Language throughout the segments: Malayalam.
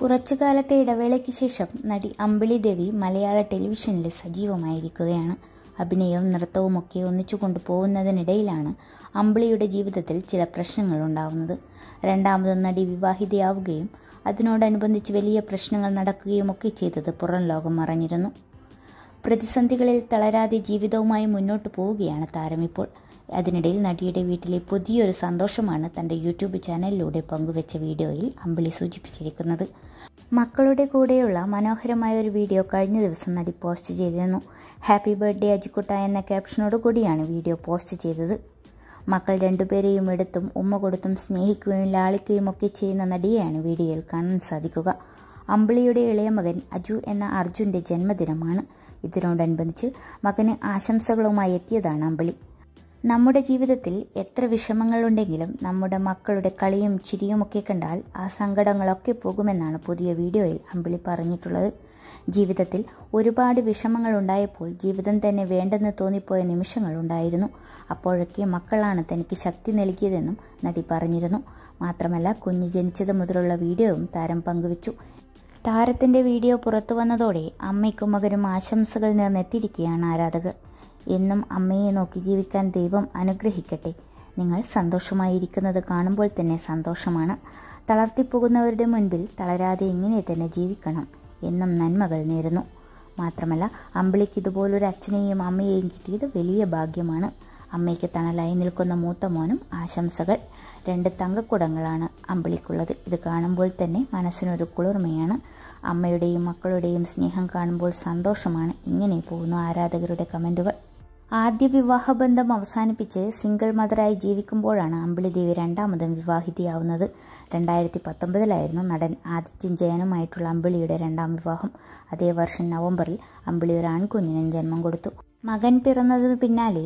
കുറച്ചു കാലത്തെ ഇടവേളയ്ക്ക് ശേഷം നടി അമ്പിളി ദേവി മലയാള ടെലിവിഷനിൽ സജീവമായിരിക്കുകയാണ് അഭിനയവും നൃത്തവും ഒക്കെ ഒന്നിച്ചു കൊണ്ടുപോകുന്നതിനിടയിലാണ് അമ്പിളിയുടെ ജീവിതത്തിൽ ചില പ്രശ്നങ്ങൾ ഉണ്ടാവുന്നത് രണ്ടാമതും നടി വിവാഹിതയാവുകയും അതിനോടനുബന്ധിച്ച് വലിയ പ്രശ്നങ്ങൾ നടക്കുകയും ഒക്കെ ചെയ്തത് പുറം ലോകം അറിഞ്ഞിരുന്നു പ്രതിസന്ധികളിൽ തളരാതെ ജീവിതവുമായി മുന്നോട്ട് പോവുകയാണ് താരം ഇപ്പോൾ അതിനിടയിൽ നടിയുടെ വീട്ടിലെ പുതിയൊരു സന്തോഷമാണ് തൻ്റെ യൂട്യൂബ് ചാനലിലൂടെ പങ്കുവച്ച വീഡിയോയിൽ അമ്പിളി സൂചിപ്പിച്ചിരിക്കുന്നത് മക്കളുടെ കൂടെയുള്ള മനോഹരമായ ഒരു വീഡിയോ കഴിഞ്ഞ ദിവസം നടി പോസ്റ്റ് ചെയ്തിരുന്നു ഹാപ്പി ബർത്ത്ഡേ അജിക്കുട്ട എന്ന ക്യാപ്ഷനോട് കൂടിയാണ് വീഡിയോ പോസ്റ്റ് ചെയ്തത് മക്കൾ രണ്ടുപേരെയും എടുത്തും ഉമ്മ കൊടുത്തും സ്നേഹിക്കുകയും ലാളിക്കുകയും ഒക്കെ ചെയ്യുന്ന നടിയെയാണ് വീഡിയോയിൽ കാണാൻ സാധിക്കുക അമ്പിളിയുടെ ഇളയ മകൻ അജു എന്ന അർജുൻ്റെ ജന്മദിനമാണ് ഇതിനോടനുബന്ധിച്ച് മകന് ആശംസകളുമായി എത്തിയതാണ് അമ്പിളി നമ്മുടെ ജീവിതത്തിൽ എത്ര വിഷമങ്ങളുണ്ടെങ്കിലും നമ്മുടെ മക്കളുടെ കളിയും ചിരിയുമൊക്കെ കണ്ടാൽ ആ സങ്കടങ്ങളൊക്കെ പോകുമെന്നാണ് പുതിയ വീഡിയോയിൽ അമ്പിളി പറഞ്ഞിട്ടുള്ളത് ജീവിതത്തിൽ ഒരുപാട് വിഷമങ്ങൾ ഉണ്ടായപ്പോൾ ജീവിതം തന്നെ വേണ്ടെന്ന് തോന്നിപ്പോയ നിമിഷങ്ങൾ ഉണ്ടായിരുന്നു അപ്പോഴൊക്കെ മക്കളാണ് തനിക്ക് ശക്തി നൽകിയതെന്നും നടി പറഞ്ഞിരുന്നു മാത്രമല്ല കുഞ്ഞ് ജനിച്ചത് മുതലുള്ള വീഡിയോയും താരം പങ്കുവച്ചു താരത്തിൻ്റെ വീഡിയോ പുറത്തു വന്നതോടെ അമ്മയ്ക്കും മകനും ആശംസകൾ നേർന്നെത്തിയിരിക്കുകയാണ് ആരാധകർ എന്നും അമ്മയെ നോക്കി ജീവിക്കാൻ ദൈവം അനുഗ്രഹിക്കട്ടെ നിങ്ങൾ സന്തോഷമായിരിക്കുന്നത് കാണുമ്പോൾ തന്നെ സന്തോഷമാണ് തളർത്തിപ്പോകുന്നവരുടെ മുൻപിൽ തളരാതെ ഇങ്ങനെ തന്നെ ജീവിക്കണം എന്നും നന്മകൾ നേരുന്നു മാത്രമല്ല അമ്പിളിക്ക് ഇതുപോലൊരു അച്ഛനെയും അമ്മയെയും കിട്ടിയത് വലിയ ഭാഗ്യമാണ് അമ്മയ്ക്ക് തണലായി നിൽക്കുന്ന മൂത്ത മോനും ആശംസകൾ രണ്ട് തങ്കക്കുടങ്ങളാണ് അമ്പിളിക്കുള്ളത് ഇത് കാണുമ്പോൾ തന്നെ മനസ്സിനൊരു കുളിർമയാണ് അമ്മയുടെയും മക്കളുടെയും സ്നേഹം കാണുമ്പോൾ സന്തോഷമാണ് ഇങ്ങനെ പോകുന്നു ആരാധകരുടെ കമൻറ്റുകൾ ആദ്യ വിവാഹബന്ധം അവസാനിപ്പിച്ച് സിംഗിൾ മദറായി ജീവിക്കുമ്പോഴാണ് ദേവി രണ്ടാമതും വിവാഹിതയാവുന്നത് രണ്ടായിരത്തി പത്തൊമ്പതിലായിരുന്നു നടൻ ആദിത്യൻ ജയനുമായിട്ടുള്ള അമ്പിളിയുടെ രണ്ടാം വിവാഹം അതേ വർഷം നവംബറിൽ അമ്പിളി ഒരു ആൺകുഞ്ഞിനും ജന്മം കൊടുത്തു മകൻ പിറന്നതിന് പിന്നാലെ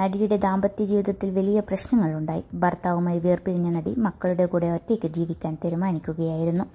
നടിയുടെ ദാമ്പത്യ ജീവിതത്തിൽ വലിയ പ്രശ്നങ്ങളുണ്ടായി ഭർത്താവുമായി വേർപിരിഞ്ഞ നടി മക്കളുടെ കൂടെ ഒറ്റയ്ക്ക് ജീവിക്കാൻ തീരുമാനിക്കുകയായിരുന്നു